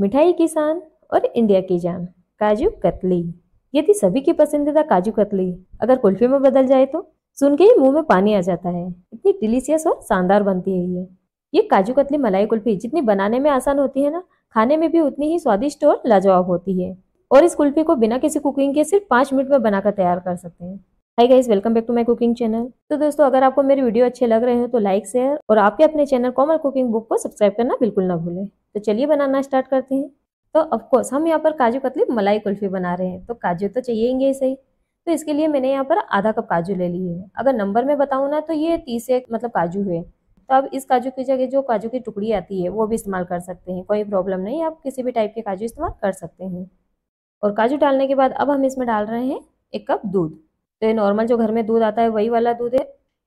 मिठाई किसान और इंडिया की जान काजू कतली ये थी सभी की पसंदीदा काजू कतली अगर कुल्फी में बदल जाए तो सुन के ही मुंह में पानी आ जाता है इतनी डिलीशियस और शानदार बनती है ये ये काजू कतली मलाई कुल्फी जितनी बनाने में आसान होती है ना खाने में भी उतनी ही स्वादिष्ट और लाजवाब होती है और इस कुल्फी को बिना किसी कुकिंग के सिर्फ पाँच मिनट में बनाकर तैयार कर सकते हैं hi guys welcome back to my cooking channel तो दोस्तों अगर आपको मेरे वीडियो अच्छे लग रहे हैं तो लाइक शेयर और आपके अपने चैनल कॉमन कुकिंग बुक को सब्सक्राइब करना बिल्कुल ना भूलें तो चलिए बनाना स्टार्ट करते हैं तो ऑफकोर्स हम यहाँ पर काजू कतली मलाई कुल्फी बना रहे हैं तो काजू तो चाहिए ही सही तो इसके लिए मैंने यहाँ पर आधा कप काजू ले लिए है अगर नंबर में बताऊँ ना तो ये तीस एक मतलब काजू है तो आप इस काजू की जगह जो काजू की टुकड़ी आती है वो भी इस्तेमाल कर सकते हैं कोई प्रॉब्लम नहीं आप किसी भी टाइप के काजू इस्तेमाल कर सकते हैं और काजू डालने के बाद अब हम इसमें डाल रहे हैं एक कप दूध तो ये नॉर्मल जो घर में दूध आता है वही वाला दूध है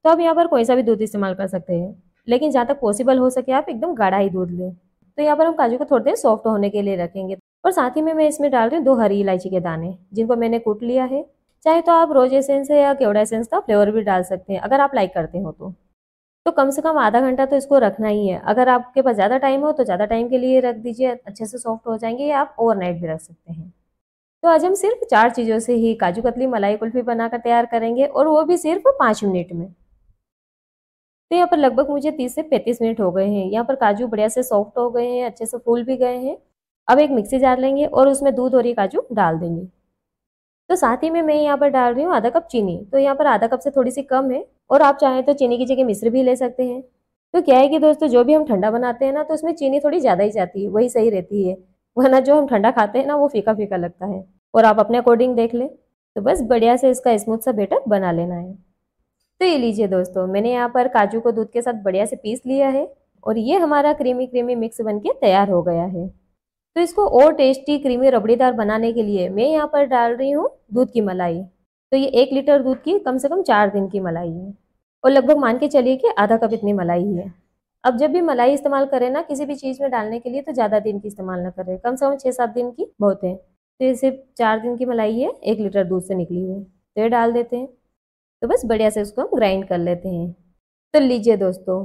तो आप यहाँ पर कोई सा भी दूध इस्तेमाल कर सकते हैं लेकिन जहाँ तक पॉसिबल हो सके आप एकदम गाढ़ा ही दूध लें तो यहाँ पर हम काजू को थोड़ी देर सॉफ्ट होने के लिए रखेंगे और साथ ही में मैं इसमें डाल रही हूँ दो हरी इलायची के दाने जिनको मैंने कूट लिया है चाहे तो आप रोज एसेंस या केवड़ा एसेंस का फ्लेवर भी डाल सकते हैं अगर आप लाइक करते हो तो तो कम से कम आधा घंटा तो इसको रखना ही है अगर आपके पास ज़्यादा टाइम हो तो ज़्यादा टाइम के लिए रख दीजिए अच्छे से सॉफ्ट हो जाएंगे या आप ओवरनाइट भी रख सकते हैं तो आज हम सिर्फ चार चीज़ों से ही काजू कतली मलाई कुल्फी बनाकर तैयार करेंगे और वो भी सिर्फ पाँच मिनट में तो यहाँ पर लगभग मुझे तीस से पैंतीस मिनट हो गए हैं यहाँ पर काजू बढ़िया से सॉफ्ट हो गए हैं अच्छे से फूल भी गए हैं अब एक मिक्सी जार लेंगे और उसमें दूध और ये काजू डाल देंगे तो साथ ही में मैं यहाँ पर डाल रही हूँ आधा कप चीनी तो यहाँ पर आधा कप से थोड़ी सी कम है और आप चाहें तो चीनी की जगह मिस्र भी ले सकते हैं तो क्या है कि दोस्तों जो भी हम ठंडा बनाते हैं ना तो उसमें चीनी थोड़ी ज़्यादा ही जाती है वही सही रहती है वरना जो हम ठंडा खाते हैं ना वो फीका फीका लगता है और आप अपने अकॉर्डिंग देख लें तो बस बढ़िया से इसका स्मूथ सा बेटर बना लेना है तो ये लीजिए दोस्तों मैंने यहाँ पर काजू को दूध के साथ बढ़िया से पीस लिया है और ये हमारा क्रीमी क्रीमी मिक्स बन के तैयार हो गया है तो इसको और टेस्टी क्रीमी रबड़ीदार बनाने के लिए मैं यहाँ पर डाल रही हूँ दूध की मलाई तो ये एक लीटर दूध की कम से कम चार दिन की मलाई है और लगभग मान के चलिए कि आधा कप इतनी मलाई है अब जब भी मलाई इस्तेमाल करें ना किसी भी चीज़ में डालने के लिए तो ज़्यादा दिन की इस्तेमाल ना करें कम से कम छः सात दिन की बहुत है तो ये सिर्फ चार दिन की मलाई है एक लीटर दूध से निकली हुई तो ये डाल देते हैं तो बस बढ़िया से उसको हम ग्राइंड कर लेते हैं तो लीजिए दोस्तों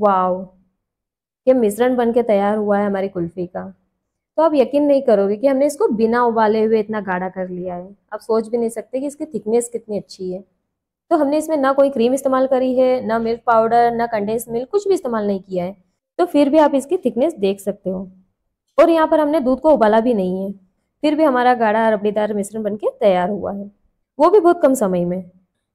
वाव ये मिश्रण बन के तैयार हुआ है हमारी कुल्फ़ी का तो आप यकीन नहीं करोगे कि हमने इसको बिना उबाले हुए इतना गाढ़ा कर लिया है आप सोच भी नहीं सकते कि इसकी थिकनेस कितनी अच्छी है तो हमने इसमें ना कोई क्रीम इस्तेमाल करी है ना मिल्क पाउडर ना कंडेंस मिल्क कुछ भी इस्तेमाल नहीं किया है तो फिर भी आप इसकी थिकनेस देख सकते हो और यहाँ पर हमने दूध को उबाला भी नहीं है फिर भी हमारा गाढ़ा रबड़ीदार मिश्रण बनके तैयार हुआ है वो भी बहुत कम समय में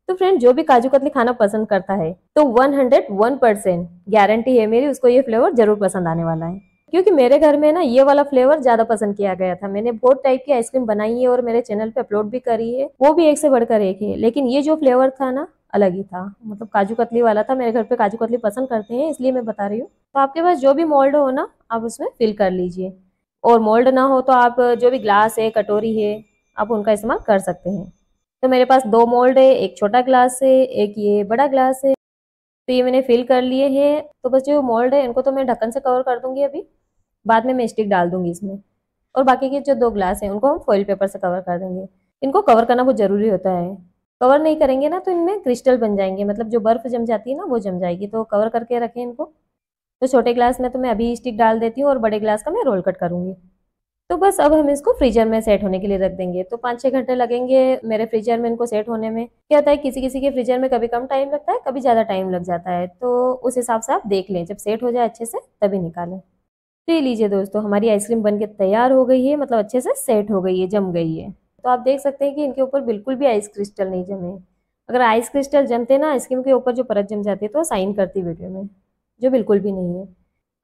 तो फ्रेंड जो भी काजू कतली खाना पसंद करता है तो 101 परसेंट गारंटी है मेरी उसको ये फ्लेवर जरूर पसंद आने वाला है क्योंकि मेरे घर में ना ये वाला फ्लेवर ज्यादा पसंद किया गया था मैंने बहुत टाइप की आइसक्रीम बनाई है और मेरे चैनल पे अपलोड भी करी है वो भी एक से बढ़कर एक है लेकिन ये जो फ्लेवर था ना अलग ही था मतलब काजू कतली वाला था मेरे घर पे काजू कतली पसंद करते हैं इसलिए मैं बता रही हूँ तो आपके पास जो भी मोल्ड हो ना आप उसमें फिल कर लीजिए और मोल्ड ना हो तो आप जो भी ग्लास है कटोरी है आप उनका इस्तेमाल कर सकते हैं तो मेरे पास दो मोल्ड है एक छोटा ग्लास है एक ये बड़ा ग्लास है तो ये मैंने फिल कर लिए हैं तो बस जो मोल्ड है इनको तो मैं ढक्कन से कवर कर दूंगी अभी बाद में मैं स्टिक डाल दूंगी इसमें और बाकी के जो दो ग्लास हैं उनको हम फॉइल पेपर से कवर कर देंगे इनको कवर करना बहुत ज़रूरी होता है कवर नहीं करेंगे ना तो इनमें क्रिस्टल बन जाएंगे मतलब जो बर्फ़ जम जाती है ना वो जम जाएगी तो कवर करके रखें इनको तो छोटे ग्लास में तो मैं अभी स्टिक डाल देती हूँ और बड़े ग्लास का मैं रोल कट करूँगी तो बस अब हम इसको फ्रीजर में सेट होने के लिए रख देंगे तो पाँच छः घंटे लगेंगे मेरे फ्रीजर में इनको सेट होने में क्या होता है किसी किसी के फ्रीजर में कभी कम टाइम लगता है कभी ज़्यादा टाइम लग जाता है तो उस हिसाब से आप देख लें जब सेट हो जाए अच्छे से तभी निकालें तो ये लीजिए दोस्तों हमारी आइसक्रीम बन के तैयार हो गई है मतलब अच्छे से सेट हो गई है जम गई है तो आप देख सकते हैं कि इनके ऊपर बिल्कुल भी आइस क्रिस्टल नहीं जमे अगर आइस क्रिस्टल जमते ना आइसक्रीम के ऊपर जो परत जम जाती है तो साइन करती वीडियो में जो बिल्कुल भी नहीं है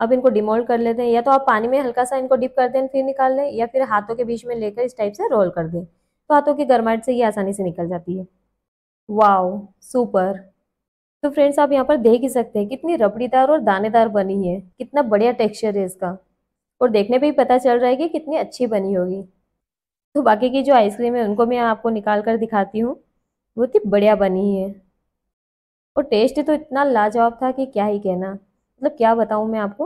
अब इनको डिमोल्ड कर लेते हैं या तो आप पानी में हल्का सा इनको डिप कर दें फिर निकाल लें या फिर हाथों के बीच में लेकर इस टाइप से रोल कर दें तो हाथों की गर्माहट से ये आसानी से निकल जाती है वाओ सुपर तो फ्रेंड्स आप यहाँ पर देख ही सकते हैं कितनी रबड़ीदार और दानेदार बनी है कितना बढ़िया टेक्सचर है इसका और देखने पे ही पता चल रहा है कि कितनी अच्छी बनी होगी तो बाकी की जो आइसक्रीम है उनको मैं आपको निकाल कर दिखाती हूँ बहुत ही बढ़िया बनी है और टेस्ट तो इतना लाजवाब था कि क्या ही कहना मतलब क्या बताऊँ मैं आपको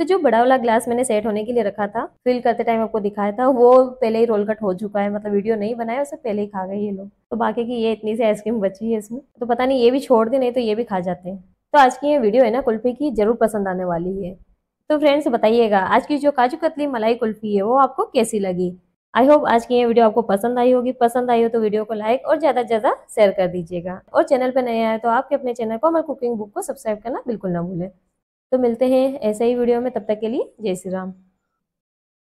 तो जो बड़ा वाला ग्लास मैंने सेट होने के लिए रखा था फिल करते टाइम आपको दिखाया था वो पहले ही रोल कट हो चुका है मतलब वीडियो नहीं बनाया उसे पहले ही खा गए ये लोग तो बाकी की ये इतनी सी आइसक्रीम बची है इसमें तो पता नहीं ये भी छोड़ दे नहीं तो ये भी खा जाते हैं तो आज की ये वीडियो है ना कुल्फी की जरूर पसंद आने वाली है तो फ्रेंड्स बताइएगा आज की जो काजू कतली मलाई कुल्फी है वो आपको कैसी लगी आई होप आज की ये वीडियो आपको पसंद आई होगी पसंद आई हो तो वीडियो को लाइक और ज़्यादा से ज़्यादा शेयर कर दीजिएगा और चैनल पर नए आए तो आपके अपने चैनल को हमारे कुकिंग बुक को सब्सक्राइब करना बिल्कुल ना भूलें तो मिलते हैं ऐसे ही वीडियो में तब तक के लिए जय श्री राम